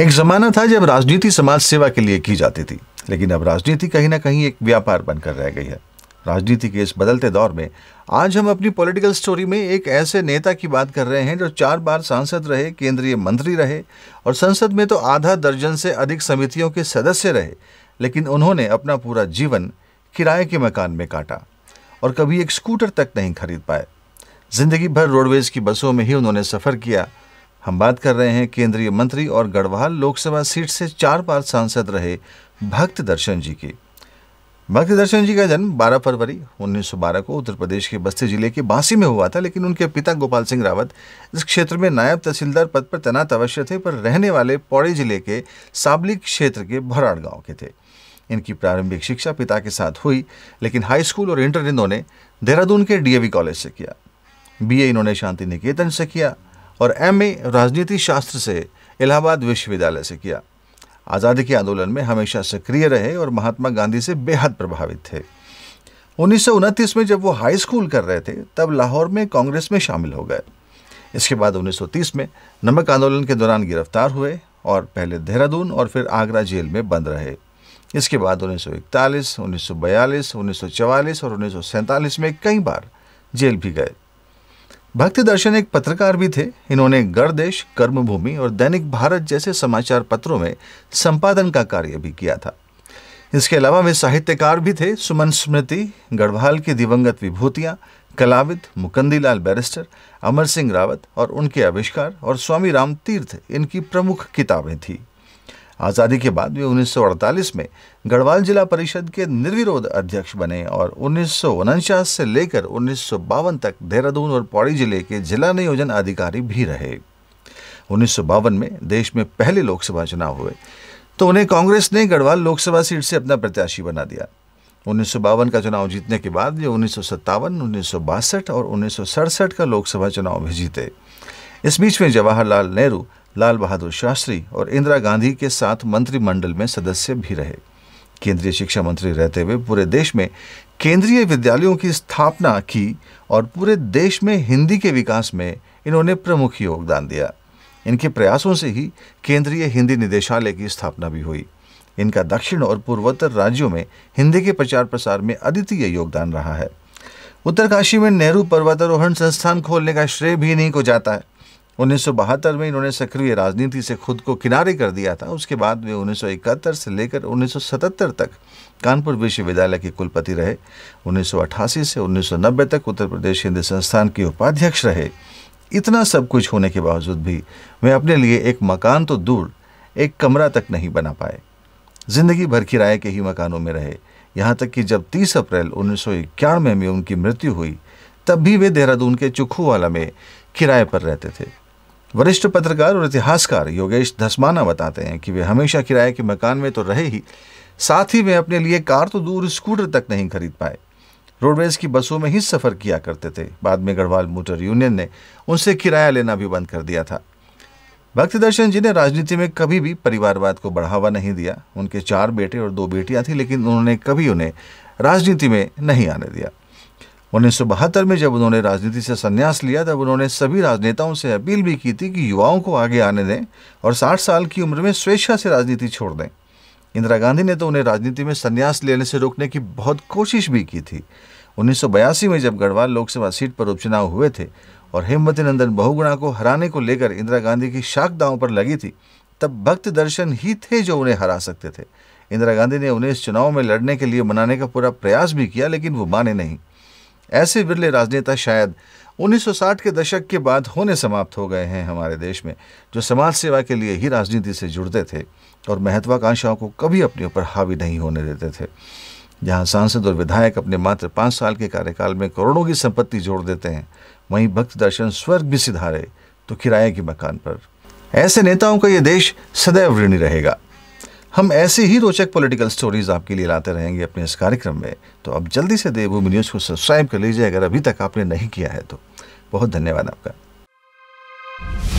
एक जमाना था जब राजनीति समाज सेवा के लिए की जाती थी लेकिन अब राजनीति कहीं ना कहीं एक व्यापार बनकर रह गई है राजनीति के इस बदलते दौर में आज हम अपनी पॉलिटिकल स्टोरी में एक ऐसे नेता की बात कर रहे हैं जो चार बार सांसद रहे केंद्रीय मंत्री रहे और संसद में तो आधा दर्जन से अधिक समितियों के सदस्य रहे लेकिन उन्होंने अपना पूरा जीवन किराए के मकान में काटा और कभी एक स्कूटर तक नहीं खरीद पाए जिंदगी भर रोडवेज की बसों में ही उन्होंने सफ़र किया हम बात कर रहे हैं केंद्रीय मंत्री और गढ़वाल लोकसभा सीट से चार बार सांसद रहे भक्त दर्शन जी के भक्त दर्शन जी का जन्म 12 फरवरी 1912 को उत्तर प्रदेश के बस्ती जिले के बांसी में हुआ था लेकिन उनके पिता गोपाल सिंह रावत इस क्षेत्र में नायब तहसीलदार पद पर तैनात अवश्य थे पर रहने वाले पौड़ी जिले के साबली क्षेत्र के भराड़ गांव के थे इनकी प्रारंभिक शिक्षा पिता के साथ हुई लेकिन हाई स्कूल और इंटर इन्होंने देहरादून के डीएवी कॉलेज से किया बीए इन्होंने शांति निकेतन से किया और एमए राजनीति शास्त्र से इलाहाबाद विश्वविद्यालय से किया आज़ादी के आंदोलन में हमेशा सक्रिय रहे और महात्मा गांधी से बेहद प्रभावित थे उन्नीस में जब वो हाई स्कूल कर रहे थे तब लाहौर में कांग्रेस में शामिल हो गए इसके बाद 1930 में नमक आंदोलन के दौरान गिरफ्तार हुए और पहले देहरादून और फिर आगरा जेल में बंद रहे इसके बाद 1941, 1942, 1944 और 1947 में कई बार जेल भी गए भक्ति दर्शन एक पत्रकार भी थे इन्होंने गणदेश कर्मभूमि और दैनिक भारत जैसे समाचार पत्रों में संपादन का कार्य भी किया था इसके अलावा वे साहित्यकार भी थे सुमन स्मृति गढ़वाल की दिवंगत विभूतियाँ कलाविद मुकंदीलाल बैरिस्टर अमर सिंह रावत और उनके आविष्कार और स्वामी राम तीर्थ इनकी प्रमुख किताबें थीं आज़ादी के बाद वे 1948 में गढ़वाल जिला परिषद के निर्विरोध अध्यक्ष बने और उन्नीस से लेकर उन्नीस तक देहरादून और पौड़ी जिले के जिला नियोजन अधिकारी भी रहे उन्नीस में देश में पहले लोकसभा चुनाव हुए तो उन्हें कांग्रेस ने गढ़वाल लोकसभा सीट से अपना प्रत्याशी बना दिया उन्नीस का चुनाव जीतने के बाद वे उन्नीस सौ और उन्नीस का लोकसभा चुनाव भी जीते इस बीच में जवाहरलाल नेहरू लाल बहादुर शास्त्री और इंदिरा गांधी के साथ मंत्रिमंडल में सदस्य भी रहे केंद्रीय शिक्षा मंत्री रहते हुए पूरे देश में केंद्रीय विद्यालयों की स्थापना की और पूरे देश में हिंदी के विकास में इन्होंने प्रमुख योगदान दिया इनके प्रयासों से ही केंद्रीय हिंदी निदेशालय की स्थापना भी हुई इनका दक्षिण और पूर्वोत्तर राज्यों में हिंदी के प्रचार प्रसार में अद्वितीय योगदान रहा है उत्तरकाशी में नेहरू पर्वतारोहण संस्थान खोलने का श्रेय भी इन्हीं को जाता है उन्नीस में इन्होंने सक्रिय राजनीति से खुद को किनारे कर दिया था उसके बाद वे 1971 से लेकर 1977 तक कानपुर विश्वविद्यालय के कुलपति रहे 1988 से 1990 तक उत्तर प्रदेश हिंदी संस्थान के उपाध्यक्ष रहे इतना सब कुछ होने के बावजूद भी वे अपने लिए एक मकान तो दूर एक कमरा तक नहीं बना पाए जिंदगी भर किराए के ही मकानों में रहे यहाँ तक कि जब 30 अप्रैल उन्नीस में, में उनकी मृत्यु हुई तब भी वे देहरादून के चुखूवाला में किराए पर रहते थे वरिष्ठ पत्रकार और इतिहासकार योगेश धस्माना बताते हैं कि वे हमेशा किराए के मकान में तो रहे ही साथ ही वे अपने लिए कार तो दूर स्कूटर तक नहीं खरीद पाए रोडवेज की बसों में ही सफ़र किया करते थे बाद में गढ़वाल मोटर यूनियन ने उनसे किराया लेना भी बंद कर दिया था भक्ति दर्शन जी ने राजनीति में कभी भी परिवारवाद को बढ़ावा नहीं दिया उनके चार बेटे और दो बेटियां थी लेकिन उन्होंने कभी उन्हें राजनीति में नहीं आने दिया उन्नीस में जब उन्होंने राजनीति से संन्यास लिया तब उन्होंने सभी राजनेताओं से अपील भी की थी कि युवाओं को आगे आने दें और 60 साल की उम्र में स्वेच्छा से राजनीति छोड़ दें इंदिरा गांधी ने तो उन्हें राजनीति में संन्यास लेने से रोकने की बहुत कोशिश भी की थी उन्नीस में जब गढ़वाल लोकसभा सीट पर उपचुनाव हुए थे और हेमवती नंदन बहुगुणा को हराने को लेकर इंदिरा गांधी की शाख दांव पर लगी थी तब भक्त दर्शन ही थे जो उन्हें हरा सकते थे इंदिरा गांधी ने उन्हें इस चुनाव में लड़ने के लिए मनाने का पूरा प्रयास भी किया लेकिन वो माने नहीं ऐसे बिरले राजनेता शायद 1960 के दशक के बाद होने समाप्त हो गए हैं हमारे देश में जो समाज सेवा के लिए ही राजनीति से जुड़ते थे और महत्वाकांक्षाओं को कभी अपने ऊपर हावी नहीं होने देते थे जहां सांसद और विधायक अपने मात्र पाँच साल के कार्यकाल में करोड़ों की संपत्ति जोड़ देते हैं वहीं भक्त दर्शन स्वर्ग भी सिधारे तो किराए के मकान पर ऐसे नेताओं का ये देश सदैव ऋणी रहेगा हम ऐसे ही रोचक पॉलिटिकल स्टोरीज आपके लिए लाते रहेंगे अपने इस कार्यक्रम में तो अब जल्दी से देवभूमि न्यूज़ को सब्सक्राइब कर लीजिए अगर अभी तक आपने नहीं किया है तो बहुत धन्यवाद आपका